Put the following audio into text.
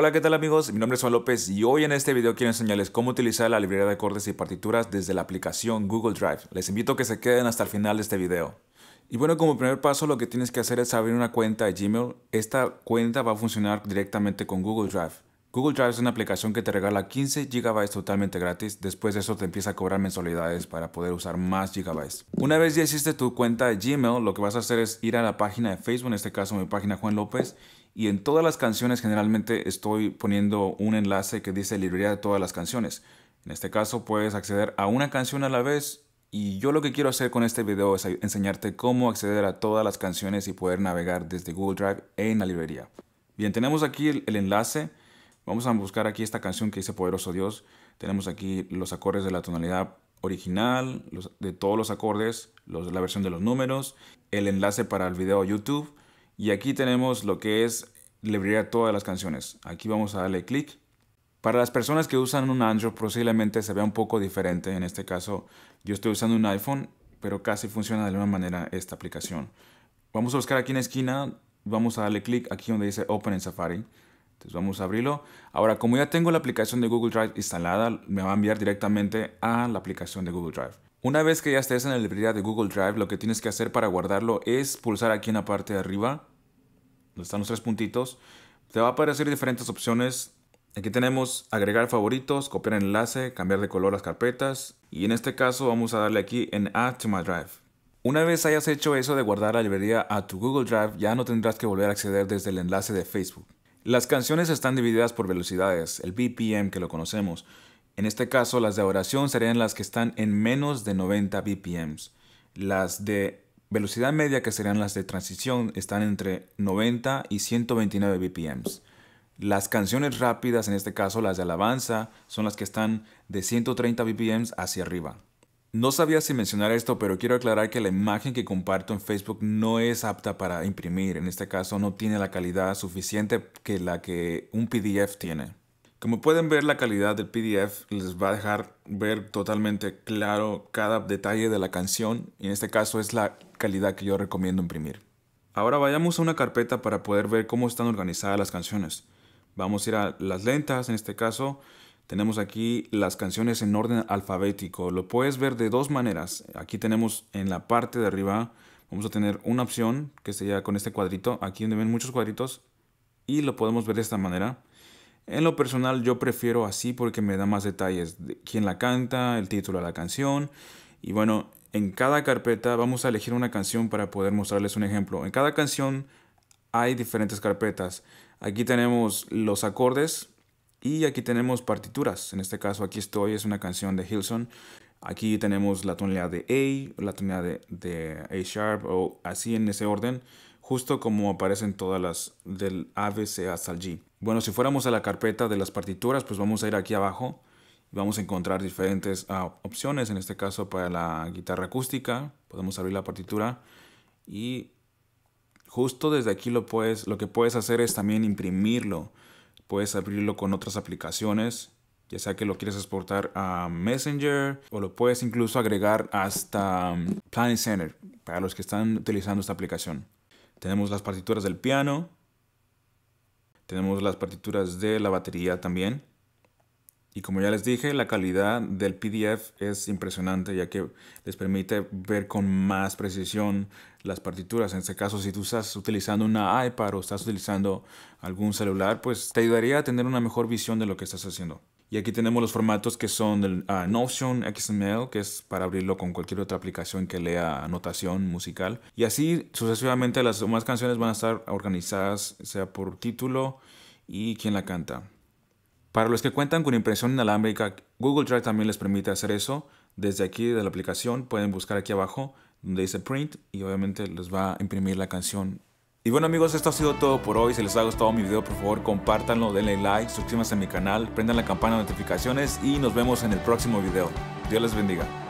Hola, ¿qué tal amigos? Mi nombre es Juan López y hoy en este video quiero enseñarles cómo utilizar la librería de acordes y partituras desde la aplicación Google Drive. Les invito a que se queden hasta el final de este video. Y bueno, como primer paso lo que tienes que hacer es abrir una cuenta de Gmail. Esta cuenta va a funcionar directamente con Google Drive. Google Drive es una aplicación que te regala 15 GB totalmente gratis, después de eso te empieza a cobrar mensualidades para poder usar más GB. Una vez ya hiciste tu cuenta de Gmail, lo que vas a hacer es ir a la página de Facebook, en este caso mi página Juan López, y en todas las canciones generalmente estoy poniendo un enlace que dice librería de todas las canciones. En este caso puedes acceder a una canción a la vez y yo lo que quiero hacer con este video es enseñarte cómo acceder a todas las canciones y poder navegar desde Google Drive en la librería. Bien, tenemos aquí el enlace. Vamos a buscar aquí esta canción que dice Poderoso Dios. Tenemos aquí los acordes de la tonalidad original, los, de todos los acordes, los, la versión de los números, el enlace para el video YouTube. Y aquí tenemos lo que es librería todas las canciones. Aquí vamos a darle clic. Para las personas que usan un Android posiblemente se vea un poco diferente. En este caso yo estoy usando un iPhone, pero casi funciona de la misma manera esta aplicación. Vamos a buscar aquí en la esquina, vamos a darle clic aquí donde dice Open en Safari. Entonces vamos a abrirlo. Ahora, como ya tengo la aplicación de Google Drive instalada, me va a enviar directamente a la aplicación de Google Drive. Una vez que ya estés en la librería de Google Drive, lo que tienes que hacer para guardarlo es pulsar aquí en la parte de arriba, donde están los tres puntitos. Te va a aparecer diferentes opciones. Aquí tenemos agregar favoritos, copiar enlace, cambiar de color las carpetas. Y en este caso vamos a darle aquí en Add to my Drive. Una vez hayas hecho eso de guardar la librería a tu Google Drive, ya no tendrás que volver a acceder desde el enlace de Facebook. Las canciones están divididas por velocidades, el BPM que lo conocemos. En este caso, las de oración serían las que están en menos de 90 BPMs. Las de velocidad media, que serían las de transición, están entre 90 y 129 BPMs. Las canciones rápidas, en este caso las de alabanza, son las que están de 130 BPMs hacia arriba. No sabía si mencionar esto, pero quiero aclarar que la imagen que comparto en Facebook no es apta para imprimir. En este caso no tiene la calidad suficiente que la que un PDF tiene. Como pueden ver, la calidad del PDF les va a dejar ver totalmente claro cada detalle de la canción. Y en este caso es la calidad que yo recomiendo imprimir. Ahora vayamos a una carpeta para poder ver cómo están organizadas las canciones. Vamos a ir a las lentas en este caso tenemos aquí las canciones en orden alfabético. Lo puedes ver de dos maneras. Aquí tenemos en la parte de arriba, vamos a tener una opción que sería con este cuadrito, aquí donde ven muchos cuadritos, y lo podemos ver de esta manera. En lo personal yo prefiero así porque me da más detalles de quién la canta, el título de la canción. Y bueno, en cada carpeta vamos a elegir una canción para poder mostrarles un ejemplo. En cada canción hay diferentes carpetas. Aquí tenemos los acordes, y aquí tenemos partituras. En este caso, aquí estoy, es una canción de Hilson. Aquí tenemos la tonalidad de A, la tonalidad de, A sharp o así en ese orden, justo como aparecen todas las del A, B, C hasta el G. Bueno, si fuéramos a la carpeta de las partituras, pues vamos a ir aquí abajo y vamos a encontrar diferentes ah, opciones. En este caso, para la guitarra acústica, podemos abrir la partitura y justo desde aquí lo, puedes, lo que puedes hacer es también imprimirlo puedes abrirlo con otras aplicaciones, ya sea que lo quieres exportar a Messenger o lo puedes incluso agregar hasta um, Planet Center para los que están utilizando esta aplicación. Tenemos las partituras del piano, tenemos las partituras de la batería también. Y como ya les dije, la calidad del PDF es impresionante ya que les permite ver con más precisión las partituras. En este caso, si tú estás utilizando una iPad o estás utilizando algún celular, pues te ayudaría a tener una mejor visión de lo que estás haciendo. Y aquí tenemos los formatos que son el ah, Notion XML, que es para abrirlo con cualquier otra aplicación que lea anotación musical. Y así sucesivamente las demás canciones van a estar organizadas, sea por título y quién la canta. Para los que cuentan con impresión inalámbrica, Google Drive también les permite hacer eso. Desde aquí de la aplicación pueden buscar aquí abajo donde dice print y obviamente les va a imprimir la canción. Y bueno amigos, esto ha sido todo por hoy. Si les ha gustado mi video, por favor compártanlo, denle like, suscríbanse a mi canal, prendan la campana de notificaciones y nos vemos en el próximo video. Dios les bendiga.